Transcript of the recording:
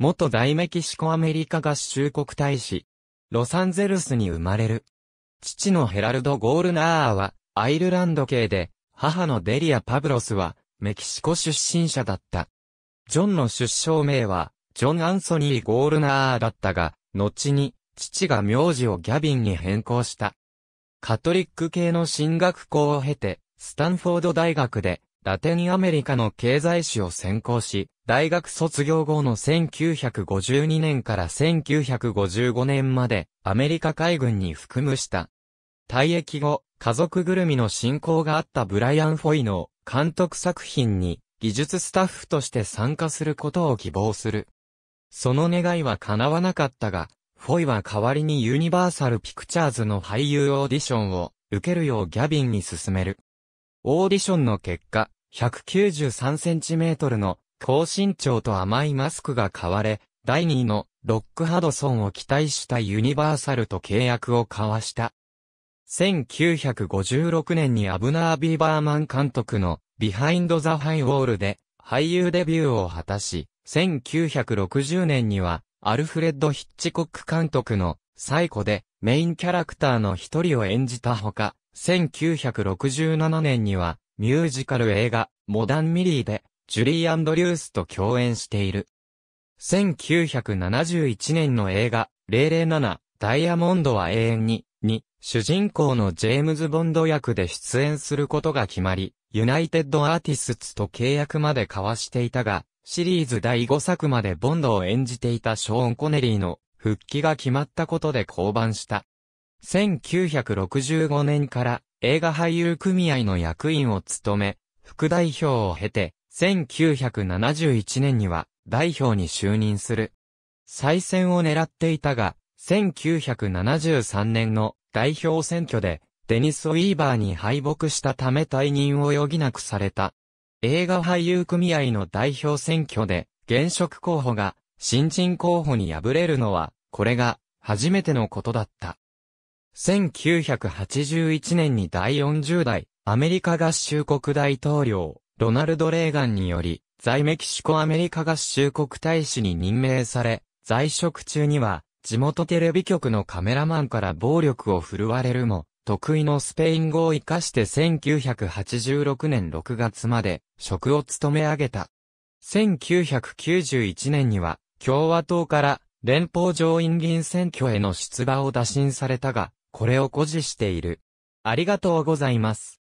元大メキシコアメリカ合衆国大使、ロサンゼルスに生まれる。父のヘラルド・ゴールナーは、アイルランド系で、母のデリア・パブロスは、メキシコ出身者だった。ジョンの出生名は、ジョン・アンソニー・ゴールナーだったが、後に、父が名字をギャビンに変更した。カトリック系の進学校を経て、スタンフォード大学で、ラテンアメリカの経済史を専攻し、大学卒業後の1952年から1955年までアメリカ海軍に服務した。退役後、家族ぐるみの親交があったブライアン・フォイの監督作品に技術スタッフとして参加することを希望する。その願いは叶わなかったが、フォイは代わりにユニバーサル・ピクチャーズの俳優オーディションを受けるようギャビンに勧める。オーディションの結果、193cm の高身長と甘いマスクが買われ、第2位のロックハドソンを期待したユニバーサルと契約を交わした。1956年にアブナー・ビーバーマン監督のビハインド・ザ・ハイ・ウォールで俳優デビューを果たし、1960年にはアルフレッド・ヒッチコック監督の最古でメインキャラクターの一人を演じたほか、1967年にはミュージカル映画、モダンミリーで、ジュリー・アンドリュースと共演している。1971年の映画、007、ダイヤモンドは永遠に、に、主人公のジェームズ・ボンド役で出演することが決まり、ユナイテッド・アーティスツと契約まで交わしていたが、シリーズ第5作までボンドを演じていたショーン・コネリーの復帰が決まったことで降板した。1965年から映画俳優組合の役員を務め、副代表を経て、1971年には代表に就任する。再選を狙っていたが、1973年の代表選挙で、デニス・ウィーバーに敗北したため退任を余儀なくされた。映画俳優組合の代表選挙で、現職候補が新人候補に敗れるのは、これが初めてのことだった。1981年に第40代アメリカ合衆国大統領、ロナルド・レーガンにより、在メキシコアメリカ合衆国大使に任命され、在職中には、地元テレビ局のカメラマンから暴力を振るわれるも、得意のスペイン語を活かして1986年6月まで職を務め上げた。1991年には共和党から連邦上院議員選挙への出馬を打診されたが、これを誇示している。ありがとうございます。